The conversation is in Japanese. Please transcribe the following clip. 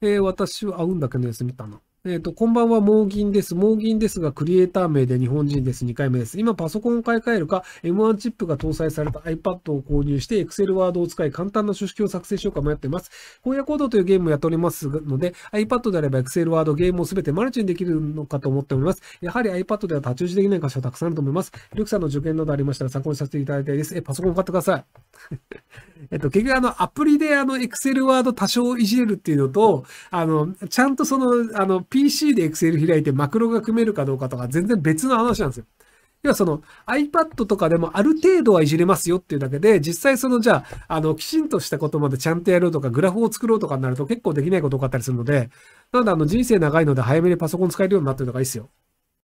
えー、私は、あ、うんだけのやつ見たな。えっ、ー、と、こんばんは、猛銀です。猛銀ですが、クリエイター名で日本人です。2回目です。今、パソコンを買い替えるか、M1 チップが搭載された iPad を購入して、Excel ワードを使い、簡単な書式を作成しようか迷っています。荒野行動というゲームをやっておりますので、iPad であれば Excel ワード、ゲームをすべてマルチにできるのかと思っております。やはり iPad では太刀打ちできない箇所はたくさんあると思います。リュクさんの受験などありましたら参考にさせていただきたいです。え、パソコン買ってください。えっと、結局あの、アプリであの、エクセルワード多少いじれるっていうのと、あの、ちゃんとその、あの、PC で Excel 開いてマクロが組めるかどうかとか、全然別の話なんですよ。要はその iPad とかでもある程度はいじれますよっていうだけで、実際そのじゃあ、あの、きちんとしたことまでちゃんとやろうとか、グラフを作ろうとかになると結構できないことがあったりするので、なのであの人生長いので早めにパソコン使えるようになってるのがいいですよ。